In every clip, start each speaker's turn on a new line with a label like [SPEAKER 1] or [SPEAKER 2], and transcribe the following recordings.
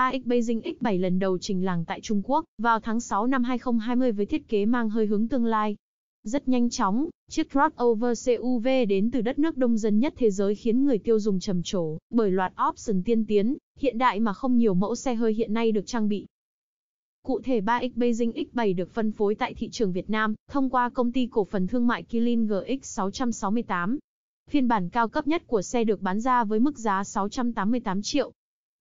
[SPEAKER 1] 3X Beijing X7 lần đầu trình làng tại Trung Quốc vào tháng 6 năm 2020 với thiết kế mang hơi hướng tương lai. Rất nhanh chóng, chiếc crossover CUV đến từ đất nước đông dân nhất thế giới khiến người tiêu dùng trầm trồ bởi loạt option tiên tiến, hiện đại mà không nhiều mẫu xe hơi hiện nay được trang bị. Cụ thể 3X Beijing X7 được phân phối tại thị trường Việt Nam thông qua công ty cổ phần thương mại Kilin GX668. Phiên bản cao cấp nhất của xe được bán ra với mức giá 688 triệu,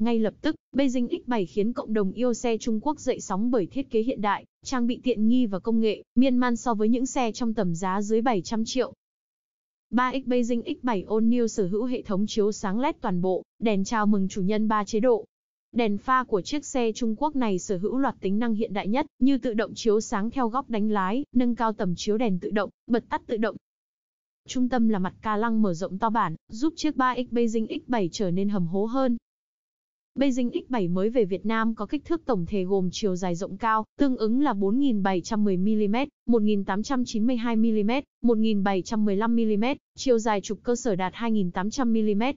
[SPEAKER 1] ngay lập tức, Beijing X7 khiến cộng đồng yêu xe Trung Quốc dậy sóng bởi thiết kế hiện đại, trang bị tiện nghi và công nghệ, miên man so với những xe trong tầm giá dưới 700 triệu. 3X Beijing X7 All New sở hữu hệ thống chiếu sáng LED toàn bộ, đèn chào mừng chủ nhân 3 chế độ. Đèn pha của chiếc xe Trung Quốc này sở hữu loạt tính năng hiện đại nhất, như tự động chiếu sáng theo góc đánh lái, nâng cao tầm chiếu đèn tự động, bật tắt tự động, trung tâm là mặt ca lăng mở rộng to bản, giúp chiếc 3X Beijing X7 trở nên hầm hố hơn, Beijing X7 mới về Việt Nam có kích thước tổng thể gồm chiều dài rộng cao, tương ứng là 4.710mm, 1.892mm, 1.715mm, chiều dài trục cơ sở đạt 2.800mm.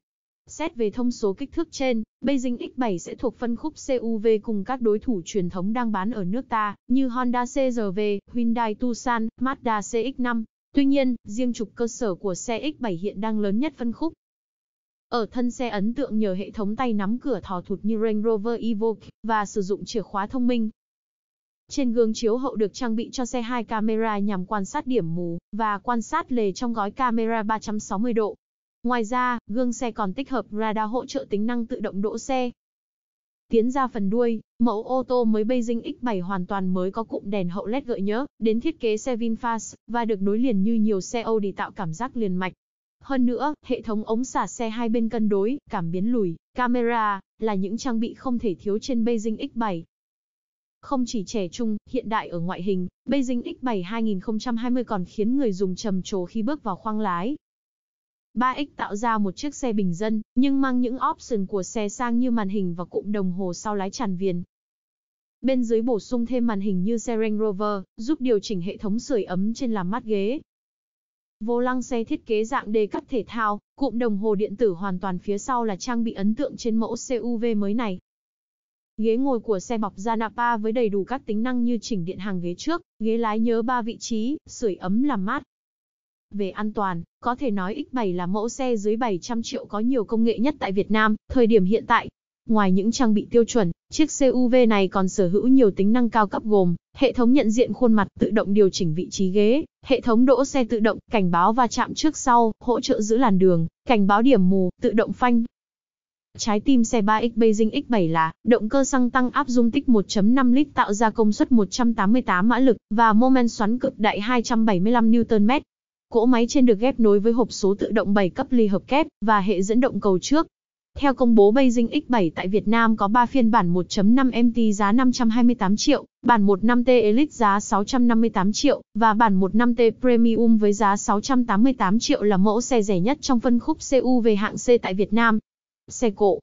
[SPEAKER 1] Xét về thông số kích thước trên, Beijing X7 sẽ thuộc phân khúc CUV cùng các đối thủ truyền thống đang bán ở nước ta, như Honda CRV, Hyundai Tucson, Mazda CX-5. Tuy nhiên, riêng trục cơ sở của xe X7 hiện đang lớn nhất phân khúc, ở thân xe ấn tượng nhờ hệ thống tay nắm cửa thò thụt như Range Rover Evoque và sử dụng chìa khóa thông minh. Trên gương chiếu hậu được trang bị cho xe hai camera nhằm quan sát điểm mù và quan sát lề trong gói camera 360 độ. Ngoài ra, gương xe còn tích hợp radar hỗ trợ tính năng tự động đỗ xe. Tiến ra phần đuôi, mẫu ô tô mới Beijing X7 hoàn toàn mới có cụm đèn hậu LED gợi nhớ đến thiết kế xe VinFast và được nối liền như nhiều xe Audi tạo cảm giác liền mạch. Hơn nữa, hệ thống ống xả xe hai bên cân đối, cảm biến lùi, camera, là những trang bị không thể thiếu trên Beijing X7. Không chỉ trẻ trung, hiện đại ở ngoại hình, Beijing X7 2020 còn khiến người dùng trầm trồ khi bước vào khoang lái. 3X tạo ra một chiếc xe bình dân, nhưng mang những option của xe sang như màn hình và cụm đồng hồ sau lái tràn viền. Bên dưới bổ sung thêm màn hình như xe Range Rover, giúp điều chỉnh hệ thống sưởi ấm trên làm mát ghế, Vô lăng xe thiết kế dạng đề cắt thể thao, cụm đồng hồ điện tử hoàn toàn phía sau là trang bị ấn tượng trên mẫu CUV mới này. Ghế ngồi của xe bọc da Napa với đầy đủ các tính năng như chỉnh điện hàng ghế trước, ghế lái nhớ 3 vị trí, sưởi ấm làm mát. Về an toàn, có thể nói X7 là mẫu xe dưới 700 triệu có nhiều công nghệ nhất tại Việt Nam, thời điểm hiện tại, Ngoài những trang bị tiêu chuẩn, chiếc CUV này còn sở hữu nhiều tính năng cao cấp gồm hệ thống nhận diện khuôn mặt tự động điều chỉnh vị trí ghế, hệ thống đỗ xe tự động, cảnh báo va chạm trước sau, hỗ trợ giữ làn đường, cảnh báo điểm mù, tự động phanh. Trái tim xe 3X Beijing X7 là động cơ xăng tăng áp dung tích 1.5 lít tạo ra công suất 188 mã lực và mô men xoắn cực đại 275 Nm. Cỗ máy trên được ghép nối với hộp số tự động 7 cấp ly hợp kép và hệ dẫn động cầu trước, theo công bố Beijing X7 tại Việt Nam có 3 phiên bản 1.5 MT giá 528 triệu, bản 1.5T Elite giá 658 triệu và bản 1.5T Premium với giá 688 triệu là mẫu xe rẻ nhất trong phân khúc CUV hạng C tại Việt Nam. Xe cộ